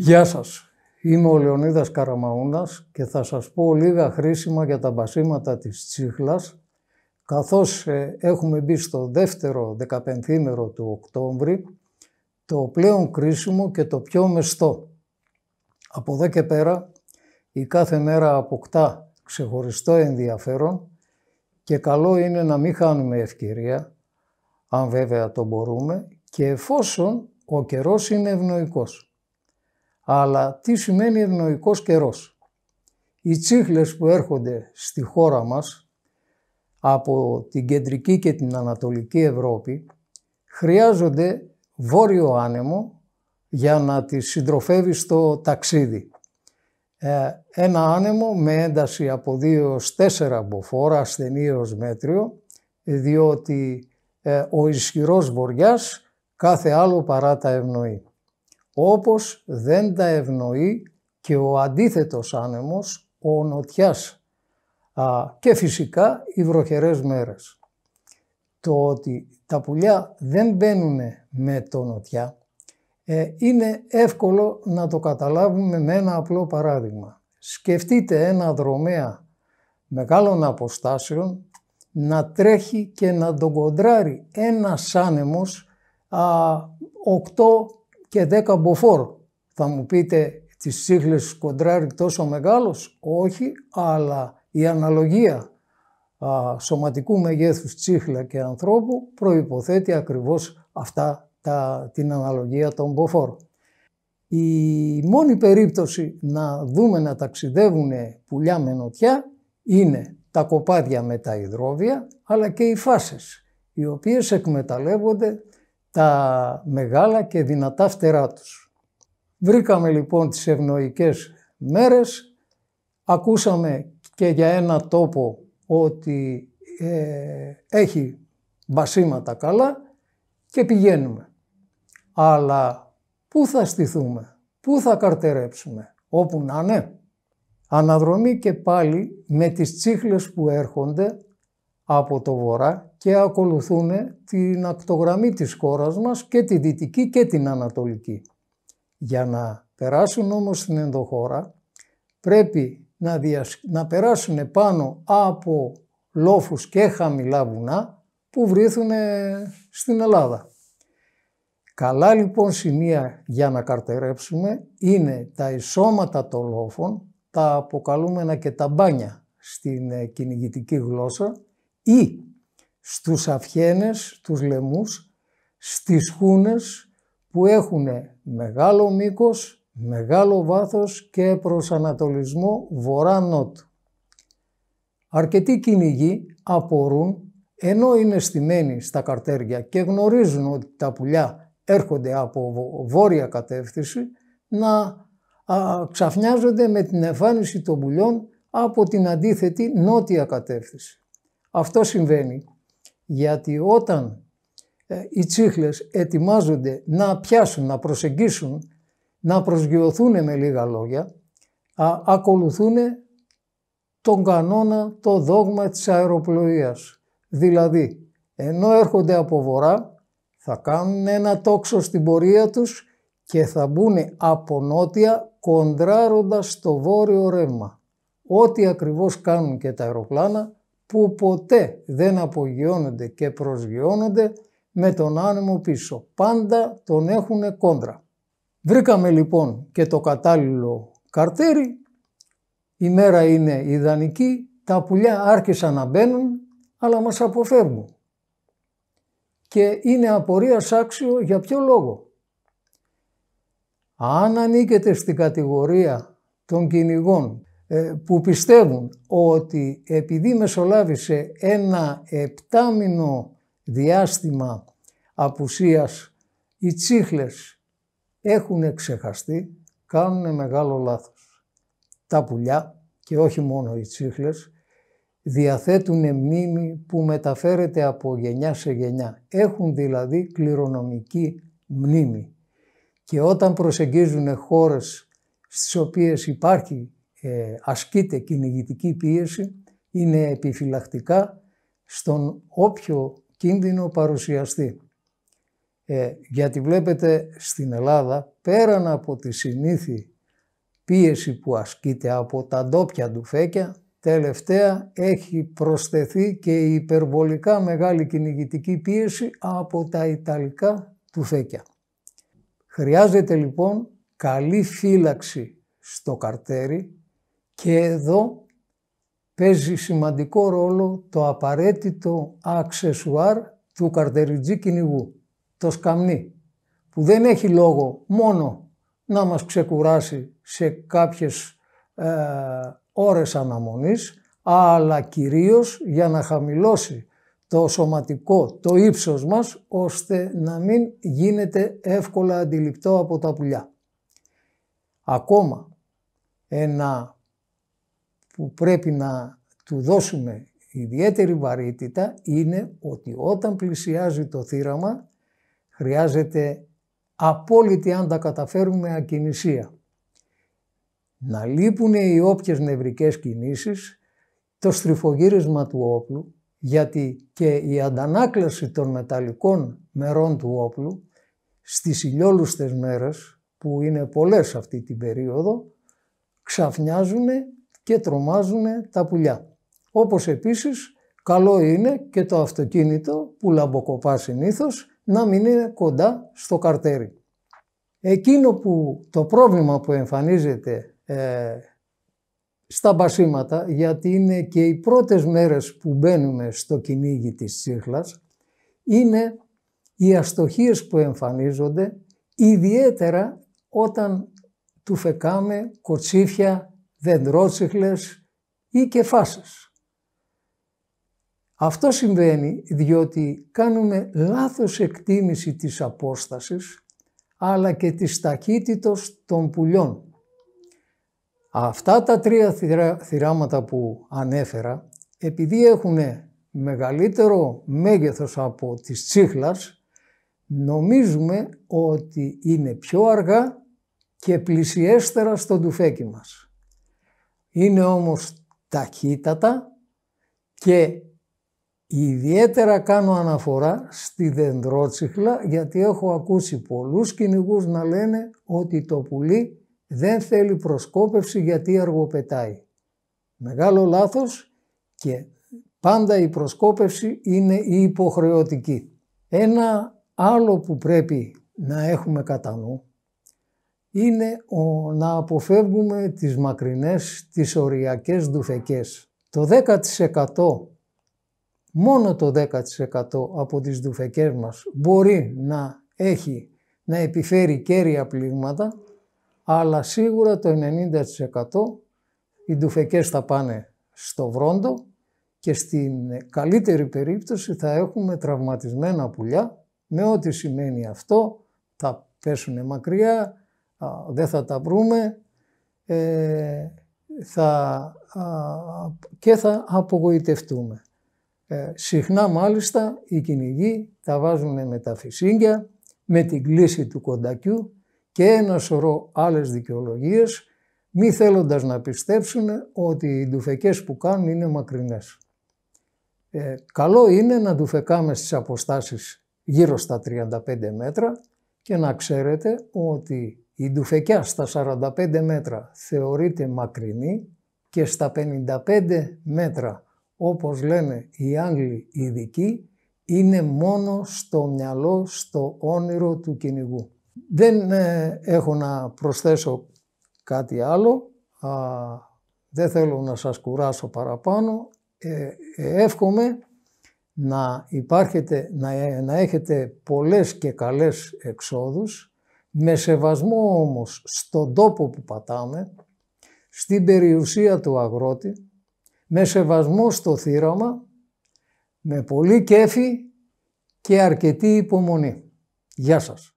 Γεια σας. Είμαι ο Λεωνίδας Καραμαούνας και θα σας πω λίγα χρήσιμα για τα μπασίματα της τσίχλας καθώς ε, έχουμε μπει στο δεύτερο δεκαπενθήμερο του Οκτώβρη το πλέον κρίσιμο και το πιο μεστό. Από εδώ και πέρα η κάθε μέρα αποκτά ξεχωριστό ενδιαφέρον και καλό είναι να μην χάνουμε ευκαιρία, αν βέβαια το μπορούμε, και εφόσον ο καιρός είναι ευνοϊκός. Αλλά τι σημαίνει ευνοϊκός καιρός. Οι τσίχλες που έρχονται στη χώρα μας από την κεντρική και την ανατολική Ευρώπη χρειάζονται βόρειο άνεμο για να τις συντροφεύει στο ταξίδι. Ε, ένα άνεμο με ένταση από 2 4 μποφόρα, ασθενή έως μέτριο, διότι ε, ο ισχυρός βοριάς κάθε άλλο παρά τα ευνοεί όπως δεν τα ευνοεί και ο αντίθετος άνεμος, ο νοτιάς α, και φυσικά οι βροχερές μέρες. Το ότι τα πουλιά δεν μπαίνουν με το νοτιά ε, είναι εύκολο να το καταλάβουμε με ένα απλό παράδειγμα. Σκεφτείτε ένα δρομέα μεγάλων αποστάσεων να τρέχει και να τον κοντράρει ένας άνεμος 8 και 10 μποφόρ. Θα μου πείτε τις τσίχλες κοντράρει τόσο μεγάλος. Όχι, αλλά η αναλογία α, σωματικού μεγέθους τσίχλα και ανθρώπου προϋποθέτει ακριβώς αυτά τα, την αναλογία των μποφόρ. Η μόνη περίπτωση να δούμε να ταξιδεύουν πουλιά με νοτιά είναι τα κοπάδια με τα υδρόβια αλλά και οι φάσες οι οποίες εκμεταλλεύονται τα μεγάλα και δυνατά φτερά τους. Βρήκαμε λοιπόν τις ευνοϊκές μέρες, ακούσαμε και για ένα τόπο ότι ε, έχει μπασίματα καλά και πηγαίνουμε. Αλλά πού θα στηθούμε, πού θα καρτερέψουμε, όπου να είναι. Αναδρομή και πάλι με τις τσίχλες που έρχονται από το βορρά και ακολουθούν την ακτογραμμή της χώρας μας και τη δυτική και την ανατολική. Για να περάσουν όμως στην ενδοχώρα πρέπει να, να περάσουν πάνω από λόφους και χαμηλά βουνά που βρίθουν στην Ελλάδα. Καλά λοιπόν σημεία για να καρτερέψουμε είναι τα ισώματα των λόφων, τα αποκαλούμενα και τα μπάνια στην ε, κυνηγητική γλώσσα ή στους αυχένες, τους λεμούς, στις χούνες που έχουν μεγάλο μήκος, μεγάλο βάθος και προσανατολισμό βορρά-νότου. Αρκετοί κυνηγοί απορούν ενώ είναι στημένοι στα καρτέρια και γνωρίζουν ότι τα πουλιά έρχονται από βόρεια κατεύθυνση να ξαφνιάζονται με την εμφάνιση των πουλιών από την αντίθετη νότια κατεύθυνση. Αυτό συμβαίνει γιατί όταν ε, οι τσίχλες ετοιμάζονται να πιάσουν, να προσεγγίσουν, να προσγειωθούν με λίγα λόγια, ακολουθούν τον κανόνα, το δόγμα της αεροπλοείας. Δηλαδή, ενώ έρχονται από βορρά, θα κάνουν ένα τόξο στην πορεία τους και θα μπουν από νότια κοντράροντας το βόρειο ρεύμα. Ό,τι ακριβώς κάνουν και τα αεροπλάνα που ποτέ δεν απογειώνονται και προσγειώνονται με τον άνεμο πίσω. Πάντα τον έχουν κόντρα. Βρήκαμε λοιπόν και το κατάλληλο καρτέρι. Η μέρα είναι ιδανική, τα πουλιά άρχισαν να μπαίνουν, αλλά μας αποφεύγουν. Και είναι απορίας άξιο για ποιο λόγο. Αν ανήκετε στην κατηγορία των κυνηγών ε, που πιστεύουν ότι επειδή μεσολάβησε ένα επτάμινο διάστημα απουσίας οι τσίχλες έχουν ξεχαστεί, κάνουν μεγάλο λάθος. Τα πουλιά και όχι μόνο οι τσίχλες διαθέτουν μνήμη που μεταφέρεται από γενιά σε γενιά. Έχουν δηλαδή κληρονομική μνήμη. Και όταν προσεγγίζουν χώρες στις οποίες υπάρχει ε, ασκείται κυνηγητική πίεση είναι επιφυλακτικά στον όποιο κίνδυνο παρουσιαστεί. Ε, γιατί βλέπετε στην Ελλάδα πέραν από τη συνήθη πίεση που ασκείται από τα ντόπια φέκια. τελευταία έχει προσθεθεί και η υπερβολικά μεγάλη κυνηγητική πίεση από τα Ιταλικά του φέκια. Χρειάζεται λοιπόν καλή φύλαξη στο καρτέρι και εδώ παίζει σημαντικό ρόλο το απαραίτητο αξεσουάρ του καρτεριτζή κυνηγού, το σκαμνί, που δεν έχει λόγο μόνο να μας ξεκουράσει σε κάποιες ε, ώρες αναμονής, αλλά κυρίως για να χαμηλώσει το σωματικό, το ύψος μας, ώστε να μην γίνεται εύκολα αντιληπτό από τα πουλιά. Ακόμα ένα που πρέπει να του δώσουμε ιδιαίτερη βαρύτητα είναι ότι όταν πλησιάζει το θύραμα χρειάζεται απόλυτη αν τα καταφέρουμε ακινησία. Να λείπουν οι όποιες νευρικές κινήσεις, το στριφογύρισμα του όπλου, γιατί και η αντανάκλαση των μεταλλικών μερών του όπλου στις ηλιόλουστες μέρες, που είναι πολλές αυτή την περίοδο, ξαφνιάζουν και τρομάζουν τα πουλιά. Όπως επίσης καλό είναι και το αυτοκίνητο που λαμποκοπά συνήθως να μην είναι κοντά στο καρτέρι. Εκείνο που το πρόβλημα που εμφανίζεται ε, στα μπασίματα, γιατί είναι και οι πρώτες μέρες που μπαίνουμε στο κυνήγι της τσίχλας, είναι οι αστοχίες που εμφανίζονται, ιδιαίτερα όταν του φεκάμε κοτσίφια δεντρότσιχλες ή κεφάσες. Αυτό συμβαίνει διότι κάνουμε λάθος εκτίμηση της απόστασης αλλά και της ταχύτητος των πουλιών. Αυτά τα τρία θυράματα που ανέφερα, επειδή έχουν μεγαλύτερο μέγεθος από τις τσίχλας, νομίζουμε ότι είναι πιο αργά και πλησιέστερα στο τουφέκι μας. Είναι όμως ταχύτατα και ιδιαίτερα κάνω αναφορά στη δεντρότσιχλα γιατί έχω ακούσει πολλούς κυνηγούς να λένε ότι το πουλί δεν θέλει προσκόπευση γιατί αργοπετάει. Μεγάλο λάθος και πάντα η προσκόπευση είναι η υποχρεωτική. Ένα άλλο που πρέπει να έχουμε κατά νου είναι ο, να αποφεύγουμε τις μακρινές, τις οριακές δουφεκές. Το 10% μόνο το 10% από τις δουφεκές μας μπορεί να έχει, να επιφέρει κέρια πλήγματα, αλλά σίγουρα το 90% οι ντουφεκές θα πάνε στο βρόντο και στην καλύτερη περίπτωση θα έχουμε τραυματισμένα πουλιά, με ό,τι σημαίνει αυτό, θα πέσουν μακριά, δεν θα τα βρούμε ε, θα, και θα απογοητευτούμε. Ε, συχνά μάλιστα οι κυνηγοί τα βάζουν με τα φυσίγγια, με την κλίση του κοντακιού και ένα σωρό άλλες δικαιολογίες μη θέλοντας να πιστέψουν ότι οι ντουφεκές που κάνουν είναι μακρινές. Ε, καλό είναι να ντουφεκάμε στις αποστάσεις γύρω στα 35 μέτρα και να ξέρετε ότι η Ντουφεκιά στα 45 μέτρα θεωρείται μακρινή και στα 55 μέτρα, όπως λένε οι Άγγλοι ειδικοί, είναι μόνο στο μυαλό, στο όνειρο του κυνηγού. Δεν ε, έχω να προσθέσω κάτι άλλο, Α, δεν θέλω να σας κουράσω παραπάνω. Ε, ε εύχομαι να, υπάρχετε, ε, να έχετε πολλές και καλές εξόδους με σεβασμό όμως στον τόπο που πατάμε, στην περιουσία του αγρότη, με σεβασμό στο θύραμα, με πολύ κέφι και αρκετή υπομονή. Γεια σας.